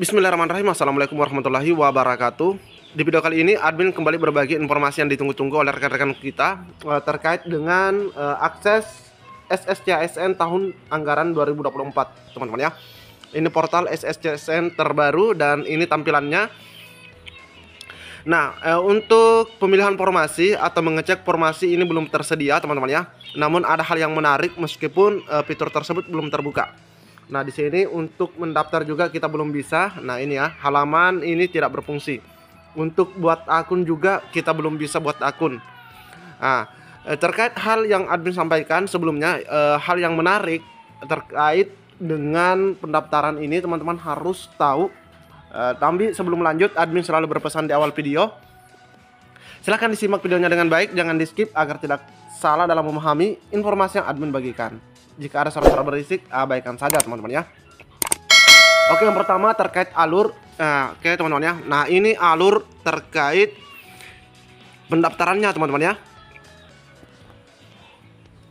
Bismillahirrahmanirrahim Assalamualaikum warahmatullahi wabarakatuh Di video kali ini admin kembali berbagi informasi yang ditunggu-tunggu oleh rekan-rekan kita eh, Terkait dengan uh, akses SSCSN tahun anggaran 2024 teman-teman ya Ini portal SSCSN terbaru dan ini tampilannya Nah, uh, untuk pemilihan formasi atau mengecek formasi ini belum tersedia, teman-teman ya. Namun ada hal yang menarik meskipun uh, fitur tersebut belum terbuka. Nah, di sini untuk mendaftar juga kita belum bisa. Nah, ini ya, halaman ini tidak berfungsi. Untuk buat akun juga kita belum bisa buat akun. Nah, eh, terkait hal yang admin sampaikan sebelumnya, eh, hal yang menarik terkait dengan pendaftaran ini teman-teman harus tahu. Eh, tapi sebelum lanjut, admin selalu berpesan di awal video. Silahkan disimak videonya dengan baik, jangan di skip agar tidak salah dalam memahami informasi yang admin bagikan. Jika ada suara-suara berisik, abaikan saja teman-teman ya. Oke, yang pertama terkait alur. Nah, oke teman-teman ya. Nah, ini alur terkait pendaftarannya teman-teman ya.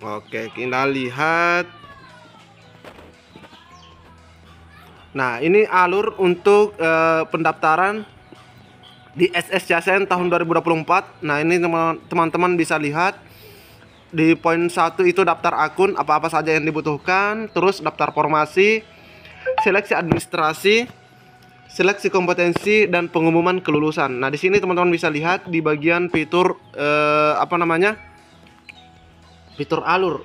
Oke, kita lihat. Nah, ini alur untuk uh, pendaftaran di SSCSN tahun 2024. Nah, ini teman-teman bisa lihat di poin satu itu daftar akun apa-apa saja yang dibutuhkan, terus daftar formasi, seleksi administrasi, seleksi kompetensi dan pengumuman kelulusan. Nah, di sini teman-teman bisa lihat di bagian fitur eh, apa namanya? fitur alur.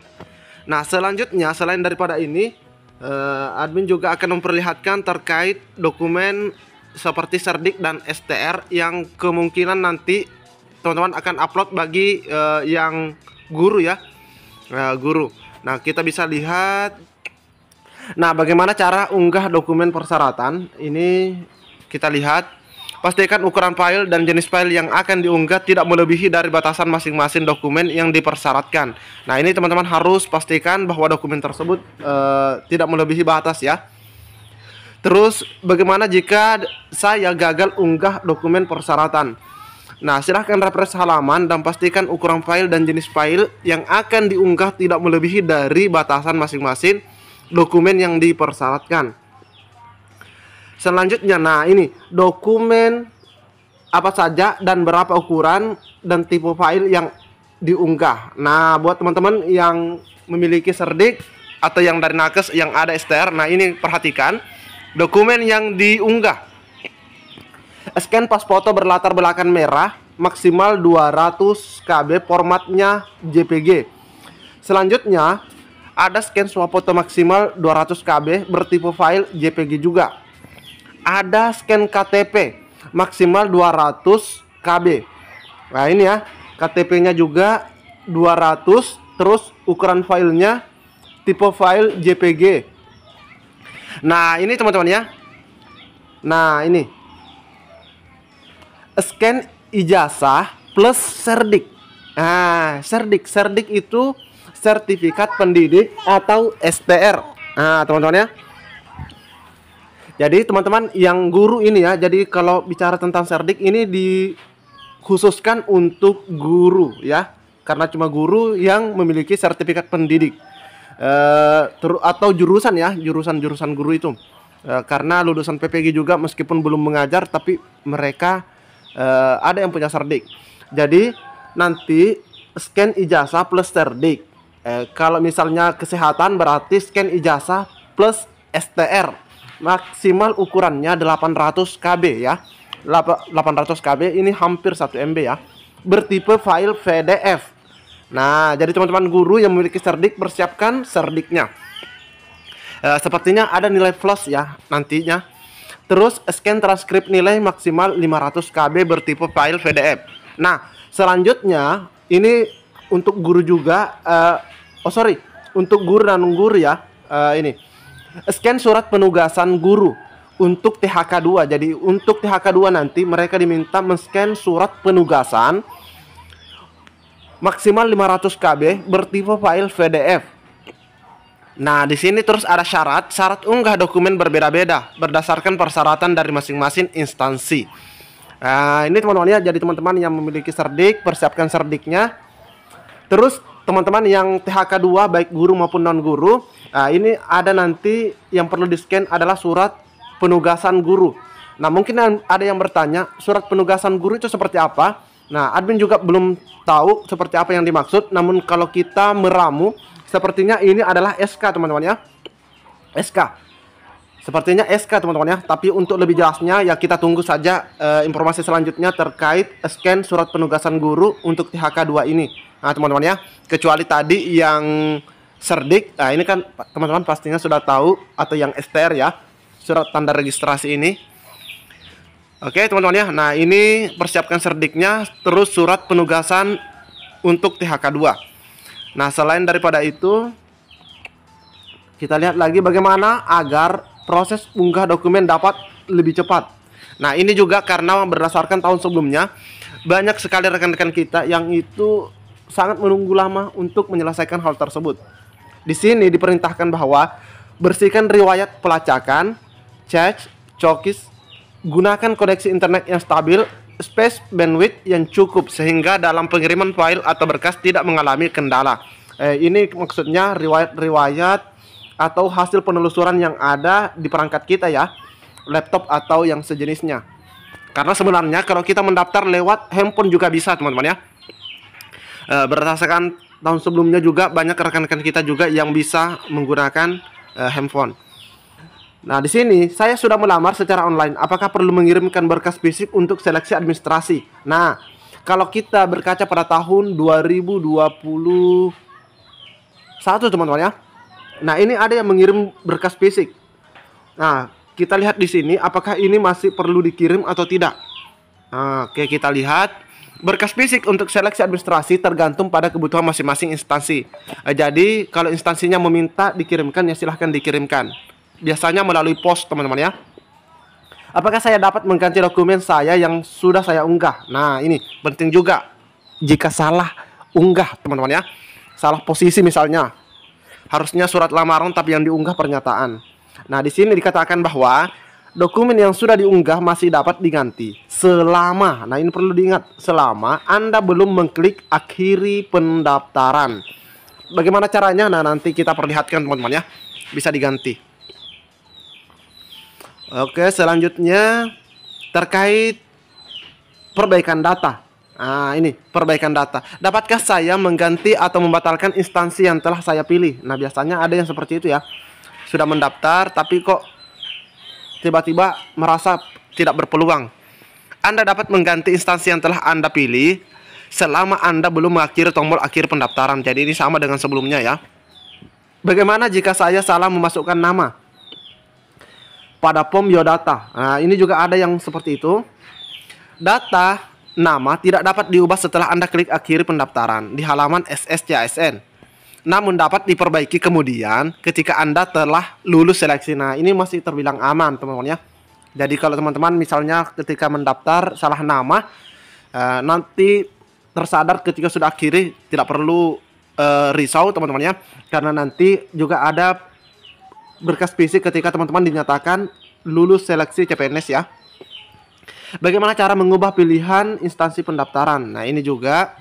Nah, selanjutnya selain daripada ini, eh, admin juga akan memperlihatkan terkait dokumen seperti Serdik dan STR yang kemungkinan nanti teman-teman akan upload bagi eh, yang guru ya nah, guru nah kita bisa lihat nah bagaimana cara unggah dokumen persyaratan ini kita lihat pastikan ukuran file dan jenis file yang akan diunggah tidak melebihi dari batasan masing-masing dokumen yang dipersyaratkan nah ini teman-teman harus pastikan bahwa dokumen tersebut uh, tidak melebihi batas ya Terus bagaimana jika saya gagal unggah dokumen persyaratan? Nah, silahkan refresh halaman dan pastikan ukuran file dan jenis file yang akan diunggah tidak melebihi dari batasan masing-masing dokumen yang dipersyaratkan. Selanjutnya, nah ini dokumen apa saja dan berapa ukuran dan tipe file yang diunggah. Nah, buat teman-teman yang memiliki serdik atau yang dari nakes yang ada STR, nah ini perhatikan dokumen yang diunggah Scan pas foto berlatar belakang merah, maksimal 200 KB formatnya JPG. Selanjutnya, ada scan foto maksimal 200 KB bertipe file JPG juga. Ada scan KTP maksimal 200 KB. Nah, ini ya, KTP-nya juga 200 terus ukuran filenya tipe file JPG. Nah, ini teman-teman ya. Nah, ini scan ijazah plus serdik. Nah, serdik, serdik itu sertifikat pendidik atau STR. Nah, teman-teman ya. Jadi teman-teman yang guru ini ya, jadi kalau bicara tentang serdik ini dikhususkan untuk guru ya, karena cuma guru yang memiliki sertifikat pendidik e, atau jurusan ya, jurusan-jurusan guru itu. E, karena lulusan PPG juga meskipun belum mengajar, tapi mereka uh, ada yang punya serdik. Jadi nanti scan ijazah plus serdik. Uh, eh, kalau misalnya kesehatan berarti scan ijazah plus STR. Maksimal ukurannya 800 KB ya. 800 KB ini hampir 1 MB ya. Bertipe file PDF. Nah, jadi teman-teman guru yang memiliki serdik persiapkan serdiknya. E, sepertinya ada nilai plus ya nantinya Terus scan transkrip nilai maksimal 500 KB bertipe file PDF. Nah, selanjutnya ini untuk guru juga uh, oh sorry, untuk guru dan guru ya. Uh, ini scan surat penugasan guru untuk THK2. Jadi untuk THK2 nanti mereka diminta men-scan surat penugasan maksimal 500 KB bertipe file PDF Nah, di sini terus ada syarat. Syarat unggah dokumen berbeda-beda berdasarkan persyaratan dari masing-masing instansi. Nah, ini teman-teman ya, jadi teman-teman yang memiliki serdik, persiapkan serdiknya. Terus teman-teman yang THK 2 baik guru maupun non guru, nah, ini ada nanti yang perlu di-scan adalah surat penugasan guru. Nah, mungkin ada yang bertanya, surat penugasan guru itu seperti apa? Nah, admin juga belum tahu seperti apa yang dimaksud, namun kalau kita meramu Sepertinya ini adalah SK teman-teman ya. SK. Sepertinya SK teman-teman ya. Tapi untuk lebih jelasnya ya kita tunggu saja uh, informasi selanjutnya terkait scan surat penugasan guru untuk THK 2 ini. Nah, teman-teman ya. Kecuali tadi yang Serdik. Nah, ini kan teman-teman pastinya sudah tahu atau yang STR ya. Surat tanda registrasi ini. Oke, teman-teman ya. Nah, ini persiapkan serdiknya terus surat penugasan untuk THK 2. Nah, selain daripada itu, kita lihat lagi bagaimana agar proses unggah dokumen dapat lebih cepat. Nah, ini juga karena berdasarkan tahun sebelumnya, banyak sekali rekan-rekan kita yang itu sangat menunggu lama untuk menyelesaikan hal tersebut. Di sini diperintahkan bahwa bersihkan riwayat pelacakan, cache, cokis, gunakan koneksi internet yang stabil space bandwidth yang cukup sehingga dalam pengiriman file atau berkas tidak mengalami kendala. Eh, ini maksudnya riwayat-riwayat atau hasil penelusuran yang ada di perangkat kita ya, laptop atau yang sejenisnya. Karena sebenarnya kalau kita mendaftar lewat handphone juga bisa teman-teman ya. Eh, berdasarkan tahun sebelumnya juga banyak rekan-rekan kita juga yang bisa menggunakan eh, handphone. Nah, di sini saya sudah melamar secara online. Apakah perlu mengirimkan berkas fisik untuk seleksi administrasi? Nah, kalau kita berkaca pada tahun 2021 teman-teman ya. Nah, ini ada yang mengirim berkas fisik. Nah, kita lihat di sini apakah ini masih perlu dikirim atau tidak. Nah, oke, kita lihat berkas fisik untuk seleksi administrasi tergantung pada kebutuhan masing-masing instansi. Eh, jadi, kalau instansinya meminta dikirimkan ya silahkan dikirimkan biasanya melalui pos teman-teman ya. Apakah saya dapat mengganti dokumen saya yang sudah saya unggah? Nah, ini penting juga. Jika salah unggah, teman-teman ya. Salah posisi misalnya. Harusnya surat lamaran tapi yang diunggah pernyataan. Nah, di sini dikatakan bahwa dokumen yang sudah diunggah masih dapat diganti selama. Nah, ini perlu diingat, selama Anda belum mengklik akhiri pendaftaran. Bagaimana caranya? Nah, nanti kita perlihatkan teman-teman ya. Bisa diganti. Oke, selanjutnya terkait perbaikan data. Nah, ini perbaikan data. Dapatkah saya mengganti atau membatalkan instansi yang telah saya pilih? Nah, biasanya ada yang seperti itu ya. Sudah mendaftar tapi kok tiba-tiba merasa tidak berpeluang. Anda dapat mengganti instansi yang telah Anda pilih selama Anda belum mengakhiri tombol akhir pendaftaran. Jadi ini sama dengan sebelumnya ya. Bagaimana jika saya salah memasukkan nama? pada POM biodata. Nah, ini juga ada yang seperti itu. Data nama tidak dapat diubah setelah Anda klik akhiri pendaftaran di halaman SSCASN. Namun dapat diperbaiki kemudian ketika Anda telah lulus seleksi. Nah, ini masih terbilang aman, teman-teman ya. Jadi kalau teman-teman misalnya ketika mendaftar salah nama, eh, nanti tersadar ketika sudah akhiri tidak perlu eh, risau teman-teman ya, karena nanti juga ada berkas fisik ketika teman-teman dinyatakan lulus seleksi CPNS ya. Bagaimana cara mengubah pilihan instansi pendaftaran? Nah, ini juga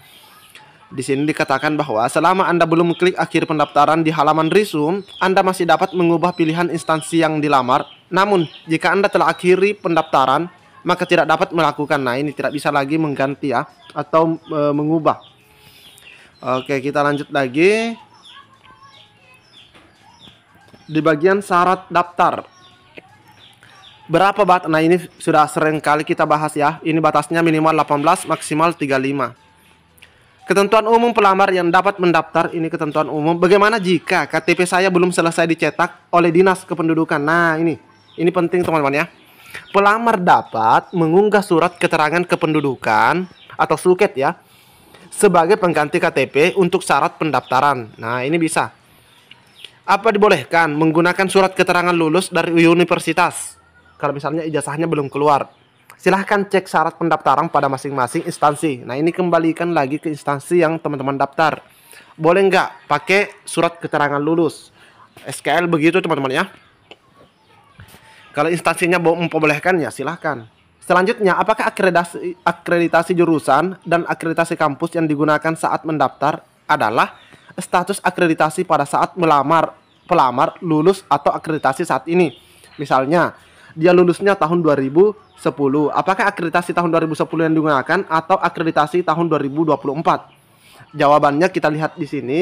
di sini dikatakan bahwa selama Anda belum klik akhir pendaftaran di halaman resume, Anda masih dapat mengubah pilihan instansi yang dilamar. Namun, jika Anda telah akhiri pendaftaran, maka tidak dapat melakukan. Nah, ini tidak bisa lagi mengganti ya atau e, mengubah. Oke, kita lanjut lagi di bagian syarat daftar. Berapa bat? Nah, ini sudah sering kali kita bahas ya. Ini batasnya minimal 18, maksimal 35. Ketentuan umum pelamar yang dapat mendaftar ini ketentuan umum. Bagaimana jika KTP saya belum selesai dicetak oleh Dinas Kependudukan? Nah, ini ini penting teman-teman ya. Pelamar dapat mengunggah surat keterangan kependudukan atau suket ya sebagai pengganti KTP untuk syarat pendaftaran. Nah, ini bisa apa dibolehkan menggunakan surat keterangan lulus dari universitas kalau misalnya ijazahnya belum keluar silahkan cek syarat pendaftaran pada masing-masing instansi nah ini kembalikan lagi ke instansi yang teman-teman daftar boleh nggak pakai surat keterangan lulus SKL begitu teman-teman ya kalau instansinya memperbolehkan ya silahkan selanjutnya apakah akreditasi akreditasi jurusan dan akreditasi kampus yang digunakan saat mendaftar adalah status akreditasi pada saat melamar pelamar lulus atau akreditasi saat ini. Misalnya, dia lulusnya tahun 2010. Apakah akreditasi tahun 2010 yang digunakan atau akreditasi tahun 2024? Jawabannya kita lihat di sini.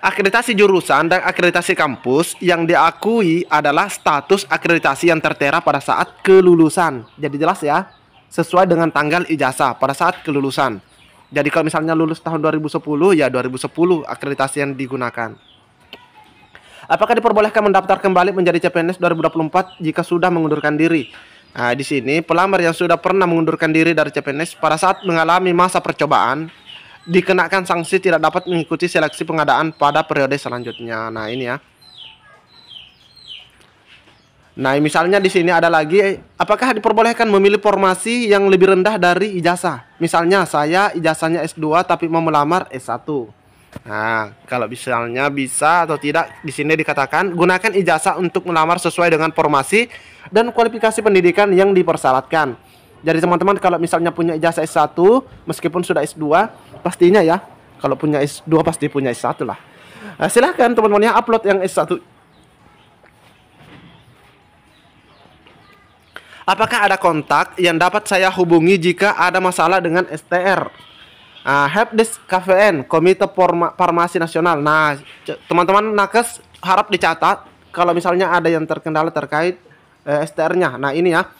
Akreditasi jurusan dan akreditasi kampus yang diakui adalah status akreditasi yang tertera pada saat kelulusan. Jadi jelas ya, sesuai dengan tanggal ijazah pada saat kelulusan. Jadi kalau misalnya lulus tahun 2010 ya 2010 akreditasi yang digunakan. Apakah diperbolehkan mendaftar kembali menjadi CPNS 2024 jika sudah mengundurkan diri? Nah, di sini pelamar yang sudah pernah mengundurkan diri dari CPNS pada saat mengalami masa percobaan dikenakan sanksi tidak dapat mengikuti seleksi pengadaan pada periode selanjutnya. Nah, ini ya. Nah, misalnya di sini ada lagi, apakah diperbolehkan memilih formasi yang lebih rendah dari ijazah? Misalnya saya ijazahnya S2 tapi mau melamar S1. Nah, kalau misalnya bisa atau tidak di sini dikatakan gunakan ijazah untuk melamar sesuai dengan formasi dan kualifikasi pendidikan yang dipersyaratkan. Jadi teman-teman kalau misalnya punya ijazah S1 meskipun sudah S2 pastinya ya kalau punya S2 pasti punya S1 lah. Nah, silahkan teman-teman ya upload yang S1 Apakah ada kontak yang dapat saya hubungi jika ada masalah dengan STR? Uh, ah, Helpdesk KVN, Komite Farmasi Nasional. Nah, teman-teman nakes harap dicatat kalau misalnya ada yang terkendala terkait eh, STR-nya. Nah, ini ya.